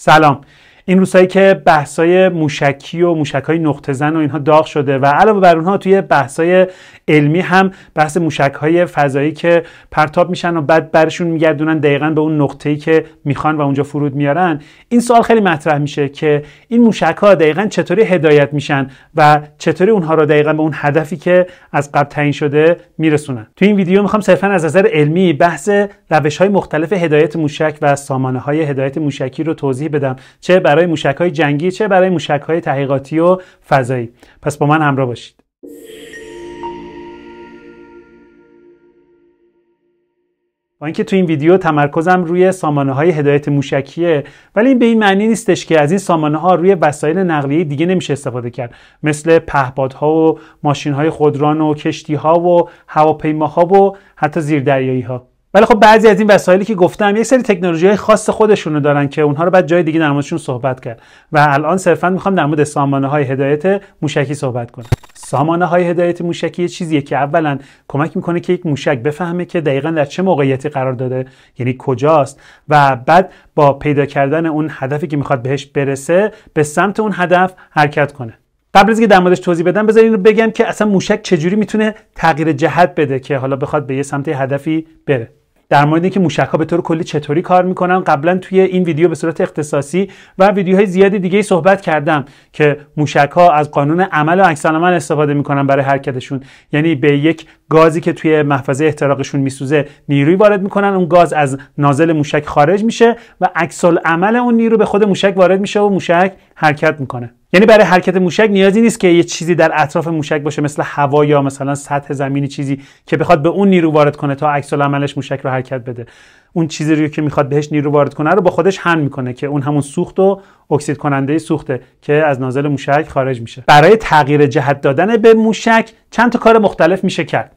سلام این روزهایی که بحثای موشکی و موشکهای نقطه زن و اینها داغ شده و علاوه بر اونها توی بحثای علمی هم بحث موشکهای فضایی که پرتاب میشن و بعد برشون میگردونن دقیقا به اون نقطه‌ای که میخوان و اونجا فرود میارن این سوال خیلی مطرح میشه که این موشکها دقیقا چطوری هدایت میشن و چطوری اونها رو دقیقا به اون هدفی که از قبل تعیین شده میرسونن تو این ویدیو میخوام صرفا از نظر علمی بحث روش مختلف هدایت موشک و سامانه هدایت موشکی رو توضیح بدم چه برای برای موشک های جنگی چه برای موشک های تحقیقاتی و فضایی پس با من همراه باشید با اینکه تو این ویدیو تمرکزم روی سامانه های هدایت موشکیه ولی این به این معنی نیستش که از این سامانه ها روی وسایل نقلیه دیگه نمیشه استفاده کرد مثل پهپادها و ماشین های خودران و کشتی ها و هواپیما ها و حتی زیردریایی ها ولی خب بعضی از این وسایلی که گفتم یک سری تکنولوژی های خاص رو دارن که اونها رو بعد جای دیگه در موردشون صحبت کرد و الان صرفا میخوام در مورد سامانه های هدایت موشکی صحبت کنم سامانه های هدایت موشکی یه چیزیه که اولا کمک میکنه که یک موشک بفهمه که دقیقا در چه موقعیتی قرار داده یعنی کجاست و بعد با پیدا کردن اون هدفی که میخواد بهش برسه به سمت اون هدف حرکت کنه قبل از اینکه در موردش توضیح بدم بذارین رو بگم که اصلا موشک چجوری میتونه تغییر جهت بده که حالا بخواد به یه سمت هدفی بره در مورد اینکه موشک ها به طور کلی چطوری کار میکنن قبلا توی این ویدیو به صورت اختصاصی و ویدیوهای زیادی دیگه صحبت کردم که موشک ها از قانون عمل و عکس استفاده میکنن برای حرکتشون یعنی به یک گازی که توی محفظه احتراقشون میسوزه نیروی وارد میکنن اون گاز از نازل موشک خارج میشه و عکس عمل اون نیرو به خود موشک وارد میشه و موشک حرکت میکنه یعنی برای حرکت موشک نیازی نیست که یه چیزی در اطراف موشک باشه مثل هوا یا مثلا سطح زمینی چیزی که بخواد به اون نیرو وارد کنه تا عکس عملش موشک رو حرکت بده اون چیزی رو که میخواد بهش نیرو وارد کنه رو با خودش هم میکنه که اون همون سوخت و اکسید کننده سوخته که از نازل موشک خارج میشه برای تغییر جهت دادن به موشک چند تا کار مختلف میشه کرد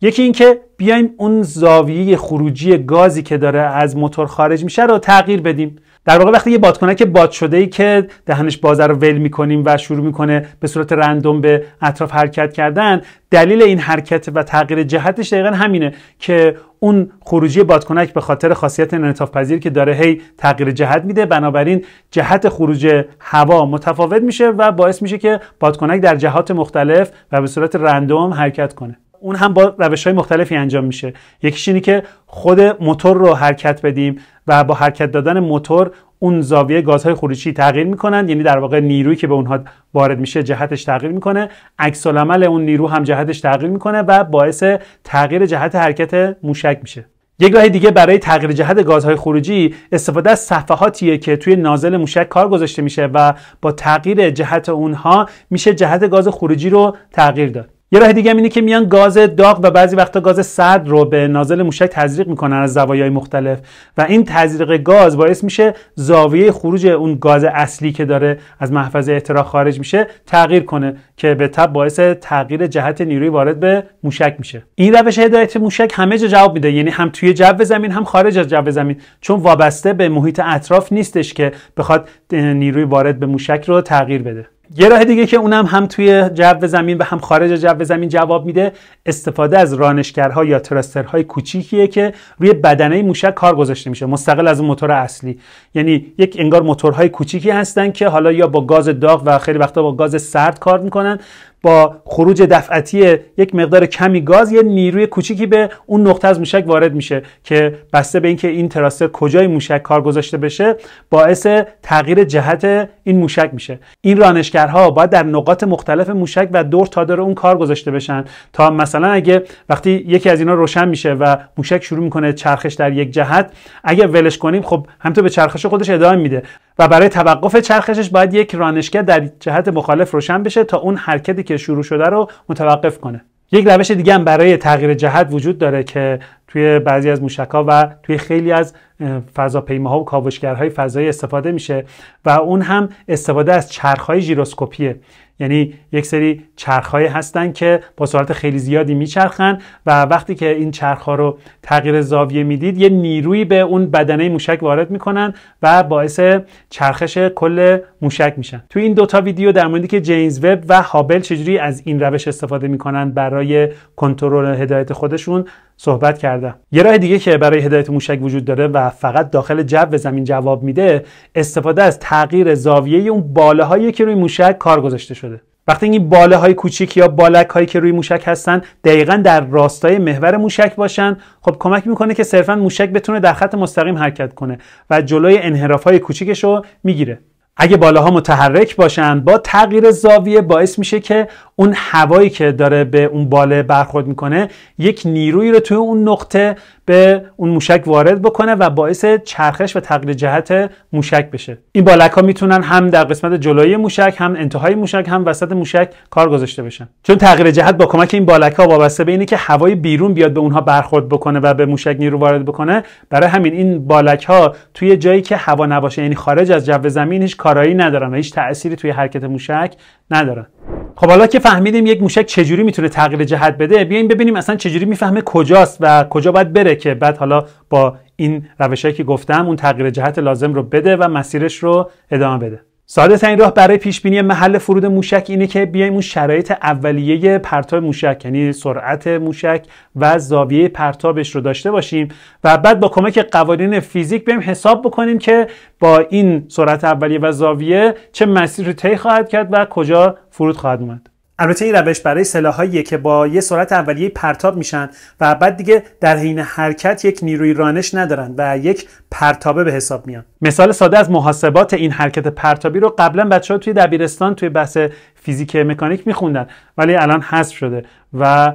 یکی اینکه بیایم اون زاویه خروجی گازی که داره از موتور خارج میشه رو تغییر بدیم در واقع وقتی یه بادکنک باد شده ای که دهنش بازه رو ول میکنیم و شروع میکنه به صورت رندوم به اطراف حرکت کردن دلیل این حرکت و تغییر جهتش دقیقا همینه که اون خروجی بادکنک به خاطر خاصیت انعطاف پذیر که داره هی تغییر جهت میده بنابراین جهت خروج هوا متفاوت میشه و باعث میشه که بادکنک در جهات مختلف و به صورت رندوم حرکت کنه اون هم با روش های مختلفی انجام میشه یکیش اینه که خود موتور رو حرکت بدیم و با حرکت دادن موتور اون زاویه گازهای خروجی تغییر میکنن یعنی در واقع نیرویی که به اونها وارد میشه جهتش تغییر میکنه عکس العمل اون نیرو هم جهتش تغییر میکنه و باعث تغییر جهت حرکت موشک میشه یک راه دیگه برای تغییر جهت گازهای خروجی استفاده از صفحاتیه که توی نازل موشک کار گذاشته میشه و با تغییر جهت اونها میشه جهت گاز خروجی رو تغییر داد یه راه دیگه اینه که میان گاز داغ و بعضی وقتا گاز سرد رو به نازل موشک تزریق میکنن از زوایای مختلف و این تزریق گاز باعث میشه زاویه خروج اون گاز اصلی که داره از محفظه احتراق خارج میشه تغییر کنه که به تب باعث تغییر جهت نیروی وارد به موشک میشه این روش هدایت موشک همه جا جواب میده یعنی هم توی جو زمین هم خارج از جو زمین چون وابسته به محیط اطراف نیستش که بخواد نیروی وارد به موشک رو تغییر بده یه راه دیگه که اونم هم توی جو زمین و هم خارج جو زمین جواب میده استفاده از رانشگرها یا تراسترهای کوچیکیه که روی بدنه موشک کار گذاشته میشه مستقل از اون موتور اصلی یعنی یک انگار موتورهای کوچیکی هستن که حالا یا با گاز داغ و خیلی وقتا با گاز سرد کار میکنن با خروج دفعتی یک مقدار کمی گاز یه نیروی کوچیکی به اون نقطه از موشک وارد میشه که بسته به اینکه این تراسه کجای موشک کار گذاشته بشه باعث تغییر جهت این موشک میشه این رانشگرها باید در نقاط مختلف موشک و دور تا دور اون کار گذاشته بشن تا مثلا اگه وقتی یکی از اینا روشن میشه و موشک شروع میکنه چرخش در یک جهت اگه ولش کنیم خب همینطور به چرخش خودش ادامه میده و برای توقف چرخشش باید یک رانشگر در جهت مخالف روشن بشه تا اون حرکتی که شروع شده رو متوقف کنه یک روش دیگه هم برای تغییر جهت وجود داره که توی بعضی از موشک‌ها و توی خیلی از فضاپیماها و کاوشگرهای فضایی استفاده میشه و اون هم استفاده از چرخهای ژیروسکوپیه یعنی یک سری چرخهایی هستن که با سرعت خیلی زیادی میچرخن و وقتی که این چرخها رو تغییر زاویه میدید یه نیرویی به اون بدنه موشک وارد میکنن و باعث چرخش کل موشک میشن تو این دوتا ویدیو در موردی که جیمز وب و هابل چجوری از این روش استفاده میکنن برای کنترل هدایت خودشون صحبت کردم یه راه دیگه که برای هدایت موشک وجود داره و فقط داخل جو زمین جواب میده استفاده از تغییر زاویه اون بالاهایی که روی موشک کار گذاشته شده وقتی این باله های کوچیک یا بالک هایی که روی موشک هستن دقیقا در راستای محور موشک باشن خب کمک میکنه که صرفا موشک بتونه در خط مستقیم حرکت کنه و جلوی انحراف های کوچیکش رو میگیره اگه بالاها متحرک باشن با تغییر زاویه باعث میشه که اون هوایی که داره به اون باله برخورد میکنه یک نیرویی رو توی اون نقطه به اون موشک وارد بکنه و باعث چرخش و تغییر جهت موشک بشه این بالک ها میتونن هم در قسمت جلوی موشک هم انتهای موشک هم وسط موشک کار گذاشته بشن چون تغییر جهت با کمک این بالک ها وابسته به اینه که هوای بیرون بیاد به اونها برخورد بکنه و به موشک نیرو وارد بکنه برای همین این بالک ها توی جایی که هوا نباشه یعنی خارج از جو زمین هیچ کارایی ندارن و هیچ تأثیری توی حرکت موشک ندارن خب حالا که فهمیدیم یک موشک چجوری میتونه تغییر جهت بده بیایم ببینیم اصلا چجوری میفهمه کجاست و کجا باید بره که بعد حالا با این روشهایی که گفتم اون تغییر جهت لازم رو بده و مسیرش رو ادامه بده ساده ترین راه برای پیش بینی محل فرود موشک اینه که بیایم اون شرایط اولیه پرتاب موشک یعنی سرعت موشک و زاویه پرتابش رو داشته باشیم و بعد با کمک قوانین فیزیک بیایم حساب بکنیم که با این سرعت اولیه و زاویه چه مسیر رو طی خواهد کرد و کجا فرود خواهد اومد البته این روش برای سلاحهاییه که با یه سرعت اولیه پرتاب میشن و بعد دیگه در حین حرکت یک نیروی رانش ندارن و یک پرتابه به حساب میان مثال ساده از محاسبات این حرکت پرتابی رو قبلا بچه ها توی دبیرستان توی بحث فیزیک مکانیک میخوندن ولی الان حذف شده و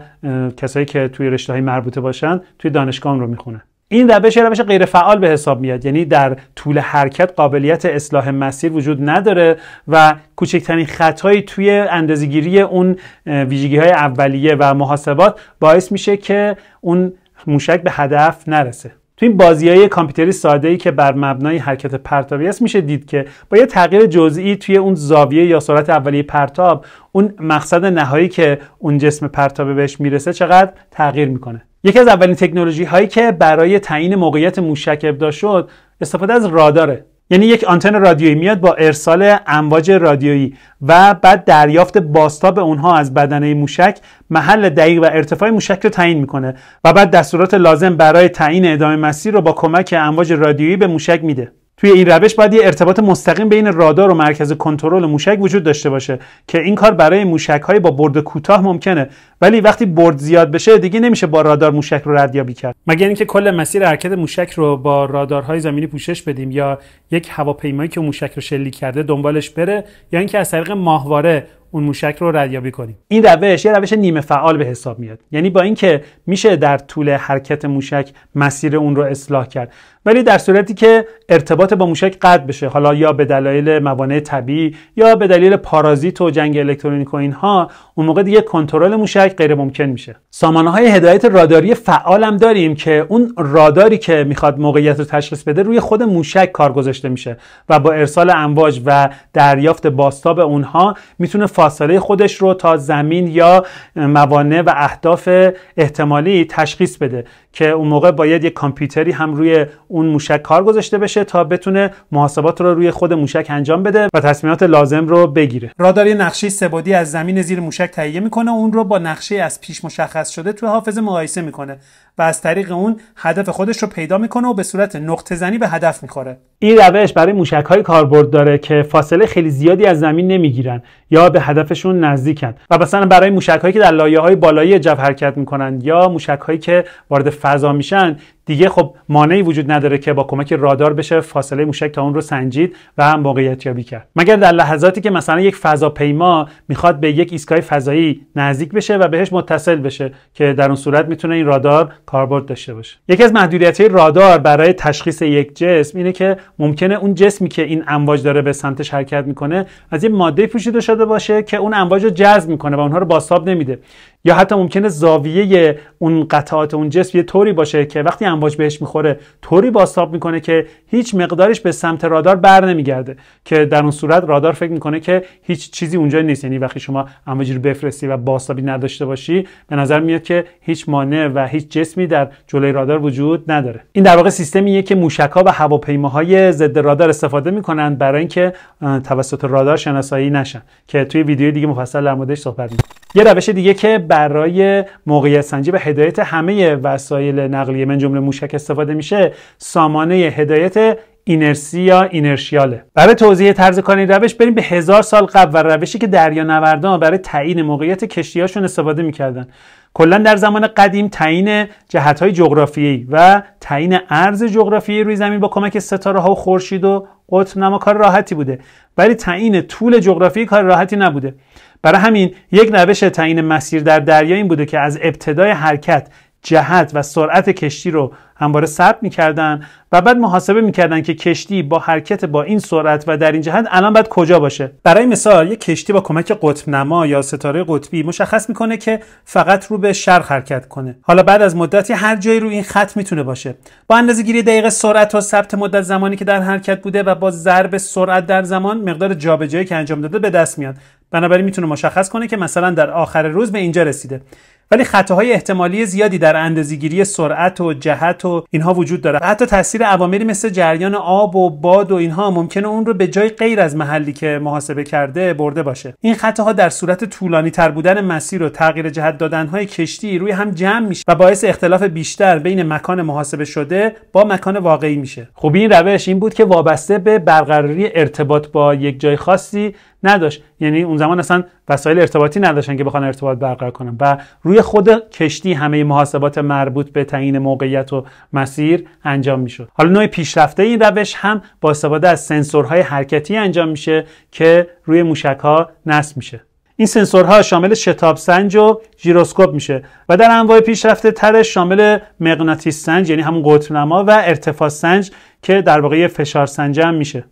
کسایی که توی رشته مربوطه باشن توی دانشگاه رو میخونن این روش روش غیر فعال به حساب میاد یعنی در طول حرکت قابلیت اصلاح مسیر وجود نداره و کوچکترین خطایی توی اندازهگیری اون ویژگی های اولیه و محاسبات باعث میشه که اون موشک به هدف نرسه توی این بازی های کامپیوتری ساده ای که بر مبنای حرکت پرتابی است میشه دید که با یه تغییر جزئی توی اون زاویه یا سرعت اولیه پرتاب اون مقصد نهایی که اون جسم پرتابه بهش میرسه چقدر تغییر میکنه یکی از اولین تکنولوژی هایی که برای تعیین موقعیت موشک ابدا شد استفاده از راداره یعنی یک آنتن رادیویی میاد با ارسال امواج رادیویی و بعد دریافت باستاب اونها از بدنه موشک محل دقیق و ارتفاع موشک رو تعیین میکنه و بعد دستورات لازم برای تعیین ادامه مسیر رو با کمک امواج رادیویی به موشک میده توی این روش باید یه ارتباط مستقیم بین رادار و مرکز کنترل موشک وجود داشته باشه که این کار برای موشک با برد کوتاه ممکنه ولی وقتی برد زیاد بشه دیگه نمیشه با رادار موشک رو ردیابی کرد مگر اینکه کل مسیر حرکت موشک رو با رادارهای زمینی پوشش بدیم یا یک هواپیمایی که موشک رو شلیک کرده دنبالش بره یا اینکه از طریق ماهواره اون موشک رو ردیابی کنیم این روش یه روش نیمه فعال به حساب میاد یعنی با اینکه میشه در طول حرکت موشک مسیر اون رو اصلاح کرد ولی در صورتی که ارتباط با موشک قطع بشه حالا یا به دلایل موانع طبیعی یا به دلیل پارازیت و جنگ الکترونیک و اینها اون موقع دیگه کنترل موشک غیر ممکن میشه سامانه های هدایت راداری فعالم داریم که اون راداری که میخواد موقعیت رو تشخیص بده روی خود موشک کار گذاشته میشه و با ارسال امواج و دریافت باستاب اونها میتونه فاصله خودش رو تا زمین یا موانع و اهداف احتمالی تشخیص بده که اون موقع باید یک کامپیوتری هم روی اون موشک کار گذاشته بشه تا بتونه محاسبات رو روی خود موشک انجام بده و تصمیمات لازم رو بگیره رادار یه نقشه سبادی از زمین زیر موشک تهیه میکنه اون رو با نقشه از پیش مشخص شده تو حافظه مقایسه میکنه و از طریق اون هدف خودش رو پیدا میکنه و به صورت نقطه زنی به هدف میخوره این روش برای موشک های کاربرد داره که فاصله خیلی زیادی از زمین نمیگیرن یا به هدفشون نزدیکن و مثلا برای موشک هایی که در لایه های بالایی جو حرکت میکنن یا موشک هایی که وارد فضا میشن دیگه خب مانعی وجود نداره که با کمک رادار بشه فاصله موشک تا اون رو سنجید و هم موقعیت یابی کرد مگر در لحظاتی که مثلا یک فضاپیما میخواد به یک ایستگاه فضایی نزدیک بشه و بهش متصل بشه که در اون صورت میتونه این رادار کاربرد داشته باشه یکی از محدودیت های رادار برای تشخیص یک جسم اینه که ممکنه اون جسمی که این امواج داره به سمتش حرکت میکنه از یه ماده پوشیده شده باشه که اون امواج رو جذب میکنه و اونها رو باستاب نمیده یا حتی ممکنه زاویه اون قطعات اون جسم یه طوری باشه که وقتی امواج بهش میخوره طوری باستاب میکنه که هیچ مقدارش به سمت رادار بر نمیگرده که در اون صورت رادار فکر میکنه که هیچ چیزی اونجا نیست یعنی وقتی شما امواج رو بفرستی و باستابی نداشته باشی به نظر میاد که هیچ مانع و هیچ جسمی در جلوی رادار وجود نداره این در واقع سیستمیه که موشکا و هواپیماهای ضد رادار استفاده میکنن برای اینکه توسط رادار شناسایی نشن که توی ویدیو دیگه مفصل در یه روش دیگه که برای موقعیت سنجی و هدایت همه وسایل نقلیه من جمله موشک استفاده میشه سامانه هدایت اینرسی یا اینرشیاله برای توضیح طرز کار این روش بریم به هزار سال قبل و روشی که دریا نوردان برای تعیین موقعیت کشتیهاشون استفاده میکردن کلا در زمان قدیم تعیین جهتهای جغرافیایی و تعیین عرض جغرافیایی روی زمین با کمک ستاره ها و خورشید و قطب نما کار راحتی بوده ولی تعیین طول جغرافیایی کار راحتی نبوده برای همین یک روش تعیین مسیر در دریا این بوده که از ابتدای حرکت جهت و سرعت کشتی رو همواره ثبت میکردن و بعد محاسبه میکردن که کشتی با حرکت با این سرعت و در این جهت الان باید کجا باشه برای مثال یک کشتی با کمک قطب یا ستاره قطبی مشخص میکنه که فقط رو به شرق حرکت کنه حالا بعد از مدتی هر جایی رو این خط میتونه باشه با اندازه گیری دقیق سرعت و ثبت مدت زمانی که در حرکت بوده و با ضرب سرعت در زمان مقدار جابجایی که انجام داده به دست میاد بنابراین میتونه مشخص کنه که مثلا در آخر روز به اینجا رسیده ولی خطاهای احتمالی زیادی در اندازه‌گیری سرعت و جهت و اینها وجود داره حتی تاثیر عواملی مثل جریان آب و باد و اینها ممکنه اون رو به جای غیر از محلی که محاسبه کرده برده باشه این خطاها در صورت طولانی تر بودن مسیر و تغییر جهت دادن های کشتی روی هم جمع میشه و باعث اختلاف بیشتر بین مکان محاسبه شده با مکان واقعی میشه خب این روش این بود که وابسته به برقراری ارتباط با یک جای خاصی نداشت یعنی اون زمان اصلا وسایل ارتباطی نداشتن که بخوان ارتباط برقرار کنن و روی خود کشتی همه محاسبات مربوط به تعیین موقعیت و مسیر انجام میشد حالا نوع پیشرفته این روش هم با استفاده از سنسورهای حرکتی انجام میشه که روی موشک ها نصب میشه این سنسورها شامل شتاب سنج و ژیروسکوپ میشه و در انواع پیشرفته تر شامل مغناطیس سنج یعنی همون قطبنما و ارتفاع سنج که در واقع فشار سنج هم میشه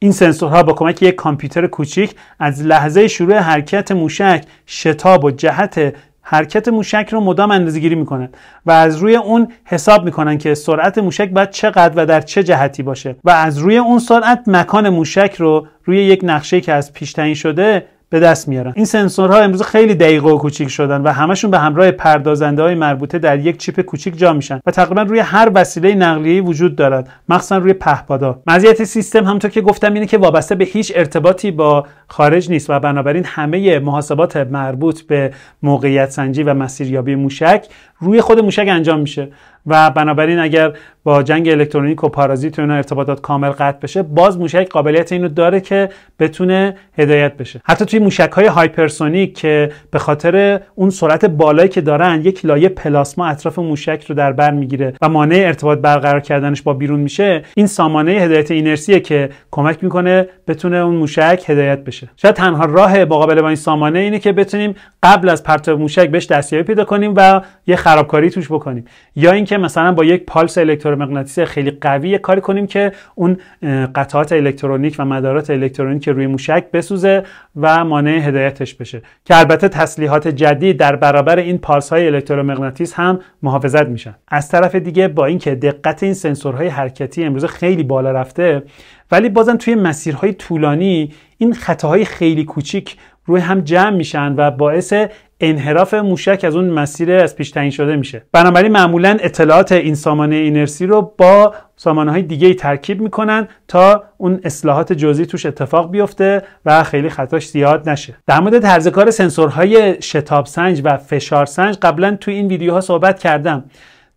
این سنسورها با کمک یک کامپیوتر کوچیک از لحظه شروع حرکت موشک شتاب و جهت حرکت موشک رو مدام اندازه گیری میکنن و از روی اون حساب میکنن که سرعت موشک باید چقدر و در چه جهتی باشه و از روی اون سرعت مکان موشک رو روی یک نقشه که از پیش تعیین شده به دست میارن این سنسورها امروز خیلی دقیق و کوچیک شدن و همشون به همراه پردازنده های مربوطه در یک چیپ کوچیک جا میشن و تقریبا روی هر وسیله نقلیه وجود دارد مخصوصا روی پهپادها مزیت سیستم همونطور که گفتم اینه که وابسته به هیچ ارتباطی با خارج نیست و بنابراین همه محاسبات مربوط به موقعیت سنجی و مسیریابی موشک روی خود موشک انجام میشه و بنابراین اگر با جنگ الکترونیک و پارازیت و اینا ارتباطات کامل قطع بشه باز موشک قابلیت اینو داره که بتونه هدایت بشه حتی توی موشک های هایپرسونیک که به خاطر اون سرعت بالایی که دارن یک لایه پلاسما اطراف موشک رو در بر میگیره و مانع ارتباط برقرار کردنش با بیرون میشه این سامانه هدایت اینرسیه که کمک میکنه بتونه اون موشک هدایت بشه شاید تنها راه مقابله با این سامانه اینه که بتونیم قبل از پرتاب موشک بهش دستیابی پیدا کنیم و یه خرابکاری توش بکنیم یا اینکه مثلا با یک پالس الکترومغناطیسی خیلی قوی کاری کنیم که اون قطعات الکترونیک و مدارات الکترونیک روی موشک بسوزه و مانع هدایتش بشه که البته تسلیحات جدید در برابر این پالس های الکترومغناطیس هم محافظت میشن از طرف دیگه با اینکه دقت این سنسورهای حرکتی امروز خیلی بالا رفته ولی بازم توی مسیرهای طولانی این خطاهای خیلی کوچیک روی هم جمع میشن و باعث انحراف موشک از اون مسیر از پیش تعیین شده میشه بنابراین معمولا اطلاعات این سامانه اینرسی رو با سامانه های دیگه ای ترکیب میکنن تا اون اصلاحات جزئی توش اتفاق بیفته و خیلی خطاش زیاد نشه در مورد طرز کار سنسورهای شتاب سنج و فشار سنج قبلا تو این ویدیوها صحبت کردم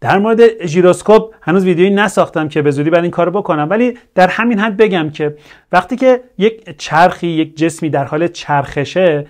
در مورد ژیروسکوپ هنوز ویدیویی نساختم که به زودی بعد این کار بکنم ولی در همین حد بگم که وقتی که یک چرخی یک جسمی در حال چرخشه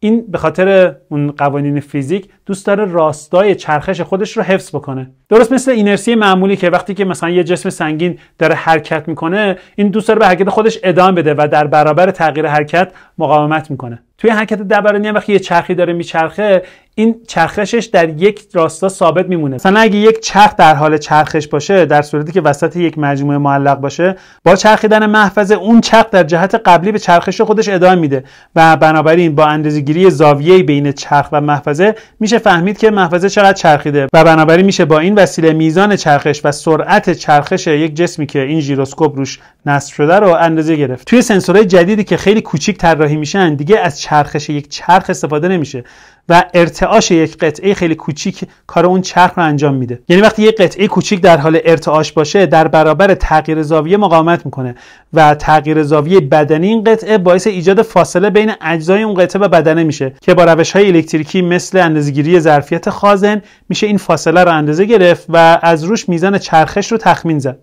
این به خاطر اون قوانین فیزیک دوست داره راستای چرخش خودش رو حفظ بکنه درست مثل اینرسی معمولی که وقتی که مثلا یه جسم سنگین داره حرکت میکنه این دوست داره به حرکت خودش ادامه بده و در برابر تغییر حرکت مقاومت میکنه توی حرکت دبرانی وقتی یه چرخی داره میچرخه این چرخشش در یک راستا ثابت میمونه مثلا اگه یک چرخ در حال چرخش باشه در صورتی که وسط یک مجموعه معلق باشه با چرخیدن محفظه اون چرخ در جهت قبلی به چرخش خودش ادامه میده و بنابراین با اندازه‌گیری زاویه بین چرخ و محفظه میشه فهمید که محفظه چقدر چرخیده و بنابراین میشه با این وسیله میزان چرخش و سرعت چرخش یک جسمی که این ژیروسکوپ روش نصب شده رو اندازه گرفت توی سنسورهای جدیدی که خیلی کوچیک طراحی میشن دیگه از چرخش یک چرخ استفاده نمیشه و ارتعاش یک قطعه خیلی کوچیک کار اون چرخ رو انجام میده یعنی وقتی یک قطعه کوچیک در حال ارتعاش باشه در برابر تغییر زاویه مقاومت میکنه و تغییر زاویه بدنی این قطعه باعث ایجاد فاصله بین اجزای اون قطعه و بدنه میشه که با روش های الکتریکی مثل اندازه‌گیری ظرفیت خازن میشه این فاصله رو اندازه گرفت و از روش میزان چرخش رو تخمین زد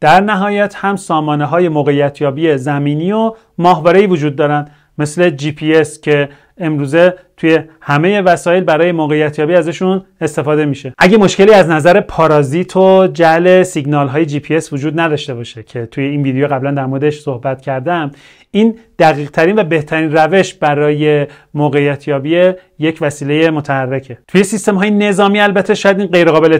در نهایت هم سامانه های موقعیتیابی زمینی و ماهواره‌ای وجود دارند مثل جی پی که امروزه توی همه وسایل برای موقعیت ازشون استفاده میشه اگه مشکلی از نظر پارازیت و جل سیگنال های جی پی وجود نداشته باشه که توی این ویدیو قبلا در موردش صحبت کردم این دقیق ترین و بهترین روش برای موقعیت یابی یک وسیله متحرکه توی سیستم های نظامی البته شاید این غیر قابل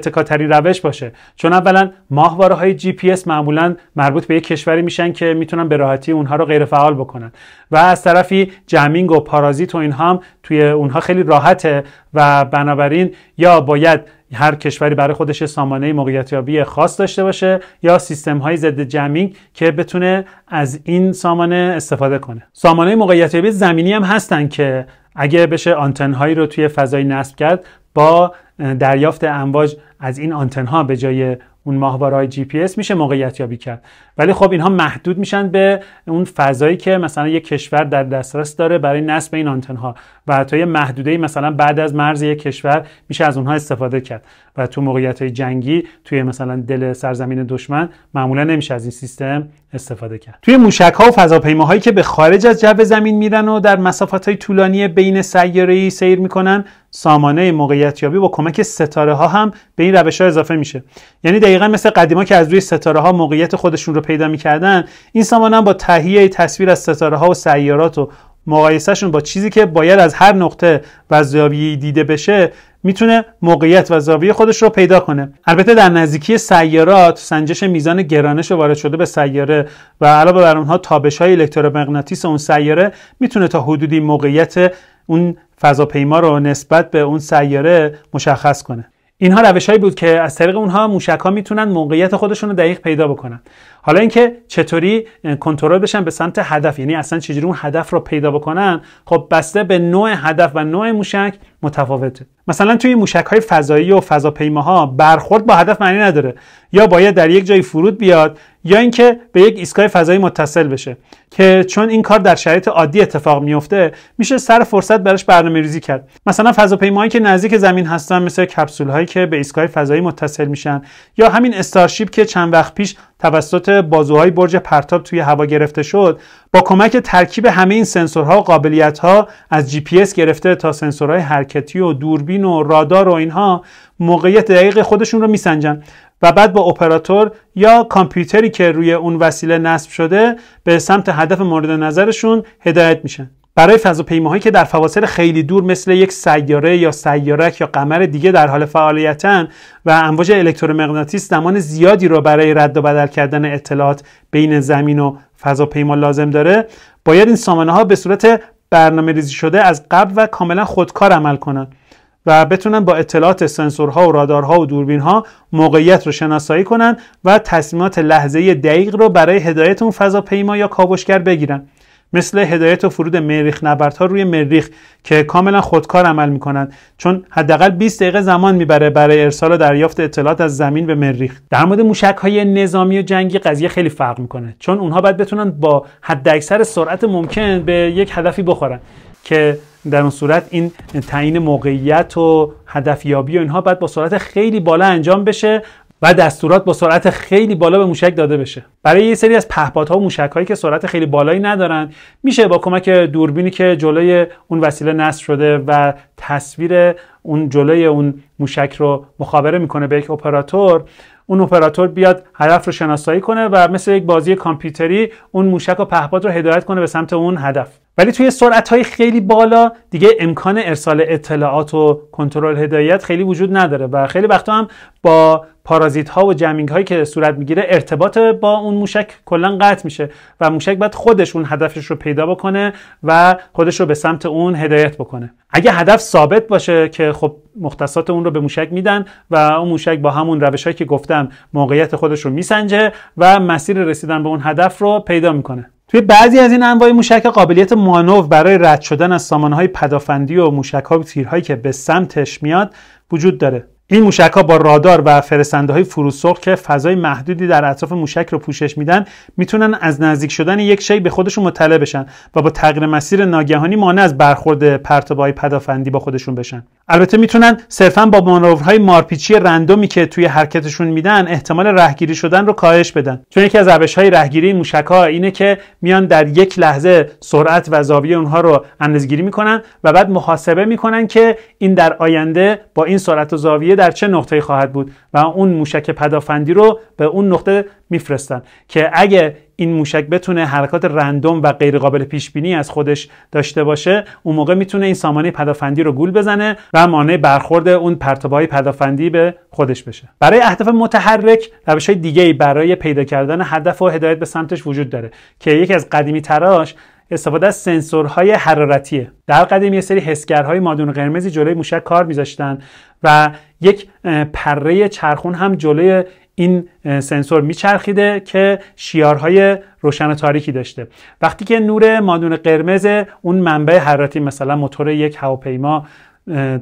روش باشه چون اولا ماهواره های جی پی اس معمولا مربوط به یک کشوری میشن که میتونن به راحتی اونها رو غیر فعال بکنن و از طرفی جمینگ و پارازیت و اینها هم توی اونها خیلی راحته و بنابراین یا باید هر کشوری برای خودش سامانه موقعیتیابی خاص داشته باشه یا سیستم های ضد جمعی که بتونه از این سامانه استفاده کنه سامانه موقعیتیابی زمینی هم هستن که اگه بشه آنتن هایی رو توی فضای نصب کرد با دریافت امواج از این آنتن ها به جای اون ماهوارهای جی پی اس میشه موقعیت یابی کرد ولی خب اینها محدود میشن به اون فضایی که مثلا یک کشور در دسترس داره برای نصب این آنتن ها و تا یه محدوده مثلا بعد از مرز یک کشور میشه از اونها استفاده کرد و تو موقعیت های جنگی توی مثلا دل سرزمین دشمن معمولا نمیشه از این سیستم استفاده کرد توی موشک ها و فضاپیماهایی که به خارج از جو زمین میرن و در مسافت های طولانی بین سیاره سیر میکنن سامانه موقعیت یابی با کمک ستاره ها هم به این روش ها اضافه میشه یعنی دقیقا مثل قدیما که از روی ستاره ها موقعیت خودشون رو پیدا میکردن این سامانه هم با تهیه تصویر از ستاره ها و سیارات و مقایسهشون با چیزی که باید از هر نقطه و زاویه دیده بشه میتونه موقعیت و زاویه خودش رو پیدا کنه البته در نزدیکی سیارات سنجش میزان گرانش وارد شده به سیاره و علاوه بر اونها تابش های الکترومغناطیس اون سیاره میتونه تا حدودی موقعیت اون فضاپیما رو نسبت به اون سیاره مشخص کنه اینها روشهایی بود که از طریق اونها موشک ها میتونن موقعیت خودشون رو دقیق پیدا بکنن حالا اینکه چطوری کنترل بشن به سمت هدف یعنی اصلا چجوری اون هدف رو پیدا بکنن خب بسته به نوع هدف و نوع موشک متفاوته مثلا توی موشک های فضایی و فضاپیماها برخورد با هدف معنی نداره یا باید در یک جای فرود بیاد یا اینکه به یک ایستگاه فضایی متصل بشه که چون این کار در شرایط عادی اتفاق میفته میشه سر فرصت براش برنامه ریزی کرد مثلا فضاپیماهایی که نزدیک زمین هستن مثل کپسول هایی که به ایستگاه فضایی متصل میشن یا همین استارشیپ که چند وقت پیش توسط بازوهای برج پرتاب توی هوا گرفته شد با کمک ترکیب همه این سنسورها و قابلیتها از جی پی اس گرفته تا سنسورهای حرکتی و دوربین و رادار و اینها موقعیت دقیق خودشون رو میسنجن و بعد با اپراتور یا کامپیوتری که روی اون وسیله نصب شده به سمت هدف مورد نظرشون هدایت میشن برای فضاپیماهایی که در فواصل خیلی دور مثل یک سیاره یا سیارک یا قمر دیگه در حال فعالیتن و امواج الکترومغناطیس زمان زیادی را برای رد و بدل کردن اطلاعات بین زمین و فضاپیما لازم داره باید این سامانه ها به صورت برنامه ریزی شده از قبل و کاملا خودکار عمل کنند و بتونن با اطلاعات سنسورها و رادارها و دوربینها موقعیت رو شناسایی کنن و تصمیمات لحظه دقیق رو برای هدایت اون فضاپیما یا کاوشگر بگیرن مثل هدایت و فرود مریخ نبردها روی مریخ که کاملا خودکار عمل میکنند چون حداقل 20 دقیقه زمان میبره برای ارسال و دریافت اطلاعات از زمین به مریخ در مورد موشک های نظامی و جنگی قضیه خیلی فرق میکنه چون اونها باید بتونن با حداکثر سرعت ممکن به یک هدفی بخورن که در اون صورت این تعیین موقعیت و هدفیابی و اینها باید با سرعت خیلی بالا انجام بشه و دستورات با سرعت خیلی بالا به موشک داده بشه برای یه سری از پهپادها و موشکهایی که سرعت خیلی بالایی ندارن میشه با کمک دوربینی که جلوی اون وسیله نصب شده و تصویر اون جلوی اون موشک رو مخابره میکنه به یک اپراتور اون اپراتور بیاد هدف رو شناسایی کنه و مثل یک بازی کامپیوتری اون موشک و پهپاد رو هدایت کنه به سمت اون هدف ولی توی سرعت خیلی بالا دیگه امکان ارسال اطلاعات و کنترل هدایت خیلی وجود نداره و خیلی وقتا هم با پارازیت ها و جمینگ هایی که صورت میگیره ارتباط با اون موشک کلا قطع میشه و موشک باید خودش اون هدفش رو پیدا بکنه و خودش رو به سمت اون هدایت بکنه اگه هدف ثابت باشه که خب مختصات اون رو به موشک میدن و اون موشک با همون روش که گفتم موقعیت خودش رو میسنجه و مسیر رسیدن به اون هدف رو پیدا میکنه توی بعضی از این انواع موشک قابلیت مانور برای رد شدن از سامانهای پدافندی و موشکها و تیرهایی که به سمتش میاد وجود داره این موشک ها با رادار و فرستنده های فروسرخ که فضای محدودی در اطراف موشک رو پوشش میدن میتونن از نزدیک شدن یک شی به خودشون مطلع بشن و با تغییر مسیر ناگهانی مانع از برخورد پرتابهای پدافندی با خودشون بشن البته میتونن صرفا با مانورهای مارپیچی رندومی که توی حرکتشون میدن احتمال رهگیری شدن رو کاهش بدن چون یکی از روش های رهگیری موشک ها اینه که میان در یک لحظه سرعت و زاویه اونها رو اندازه‌گیری میکنن و بعد محاسبه میکنن که این در آینده با این سرعت و زاویه در چه نقطه‌ای خواهد بود و اون موشک پدافندی رو به اون نقطه میفرستن که اگه این موشک بتونه حرکات رندوم و غیرقابل پیش بینی از خودش داشته باشه اون موقع میتونه این سامانه پدافندی رو گول بزنه و مانع برخورد اون پرتابهای پدافندی به خودش بشه برای اهداف متحرک های دیگه برای پیدا کردن هدف و هدایت به سمتش وجود داره که یکی از قدیمی تراش استفاده از سنسورهای حرارتیه در قدیم یه سری حسگرهای مادون قرمزی جلوی موشک کار میذاشتن و یک پره چرخون هم جلوی این سنسور میچرخیده که شیارهای روشن تاریکی داشته وقتی که نور مادون قرمز اون منبع حرارتی مثلا موتور یک هواپیما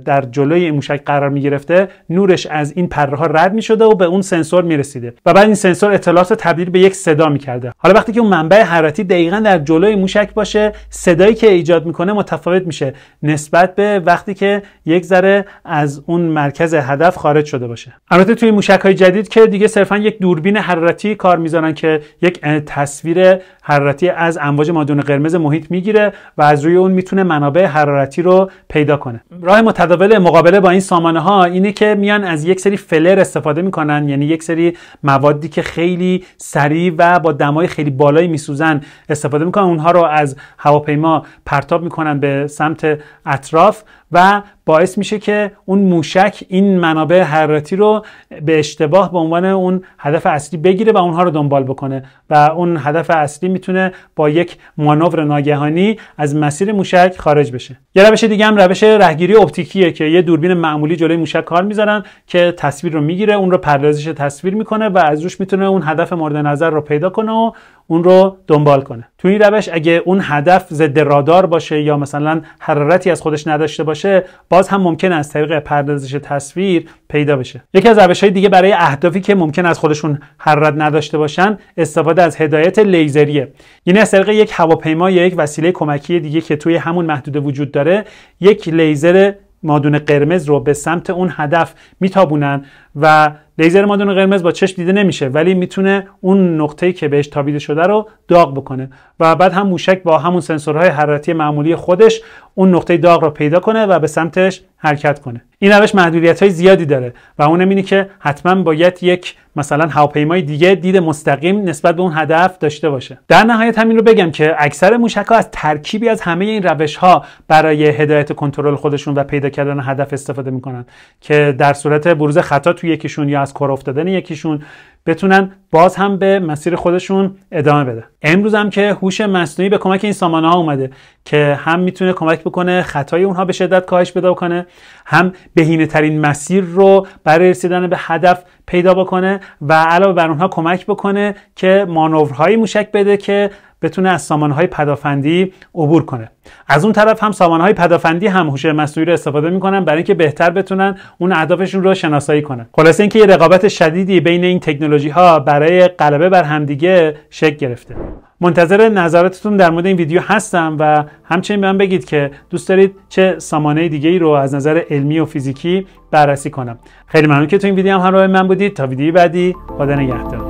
در جلوی این موشک قرار می گرفته نورش از این پره رد می شده و به اون سنسور می رسیده و بعد این سنسور اطلاعات تبدیل به یک صدا می کرده حالا وقتی که اون منبع حرارتی دقیقا در جلوی موشک باشه صدایی که ایجاد میکنه متفاوت میشه نسبت به وقتی که یک ذره از اون مرکز هدف خارج شده باشه البته توی موشک های جدید که دیگه صرفا یک دوربین حرارتی کار میذارن که یک تصویر حرارتی از امواج مادون قرمز محیط میگیره و از روی اون میتونه منابع حرارتی رو پیدا کنه راه متداول مقابله با این سامانه ها اینه که میان از یک سری فلر استفاده میکنن یعنی یک سری موادی که خیلی سریع و با دمای خیلی بالایی میسوزن استفاده میکنن اونها رو از هواپیما پرتاب میکنن به سمت اطراف و باعث میشه که اون موشک این منابع حرارتی رو به اشتباه به عنوان اون هدف اصلی بگیره و اونها رو دنبال بکنه و اون هدف اصلی میتونه با یک مانور ناگهانی از مسیر موشک خارج بشه یه روش دیگه هم روش رهگیری اپتیکیه که یه دوربین معمولی جلوی موشک کار میذارن که تصویر رو میگیره اون رو پردازش تصویر میکنه و از روش میتونه اون هدف مورد نظر رو پیدا کنه و اون رو دنبال کنه تو این روش اگه اون هدف ضد رادار باشه یا مثلا حرارتی از خودش نداشته باشه باز هم ممکن از طریق پردازش تصویر پیدا بشه یکی از روش های دیگه برای اهدافی که ممکن از خودشون حرارت نداشته باشن استفاده از هدایت لیزریه یعنی از طریق یک هواپیما یا یک وسیله کمکی دیگه که توی همون محدوده وجود داره یک لیزر مادون قرمز رو به سمت اون هدف میتابونن و لیزر مادون قرمز با چشم دیده نمیشه ولی میتونه اون نقطه‌ای که بهش تابیده شده رو داغ بکنه و بعد هم موشک با همون سنسورهای حرارتی معمولی خودش اون نقطه داغ رو پیدا کنه و به سمتش حرکت کنه این روش محدودیت های زیادی داره و اونم اینه که حتما باید یک مثلا هواپیمای دیگه دید مستقیم نسبت به اون هدف داشته باشه در نهایت همین رو بگم که اکثر موشک ها از ترکیبی از همه این روش ها برای هدایت کنترل خودشون و پیدا کردن هدف استفاده میکنن که در صورت بروز خطا توی یکیشون از کار افتادن یکیشون بتونن باز هم به مسیر خودشون ادامه بده امروز هم که هوش مصنوعی به کمک این سامانه ها اومده که هم میتونه کمک بکنه خطای اونها به شدت کاهش بده کنه هم بهینه ترین مسیر رو برای رسیدن به هدف پیدا بکنه و علاوه بر اونها کمک بکنه که مانورهایی موشک بده که بتونه از سامانهای پدافندی عبور کنه از اون طرف هم سامانهای پدافندی هم هوش مصنوعی رو استفاده میکنن برای اینکه بهتر بتونن اون اهدافشون رو شناسایی کنن خلاصه اینکه یه رقابت شدیدی بین این تکنولوژی ها برای غلبه بر همدیگه شکل گرفته منتظر نظراتتون در مورد این ویدیو هستم و همچنین به من بگید که دوست دارید چه سامانه دیگه ای رو از نظر علمی و فیزیکی بررسی کنم خیلی ممنون که تو این ویدیو هم همراه من بودید تا ویدیو بعدی خدا نگهدار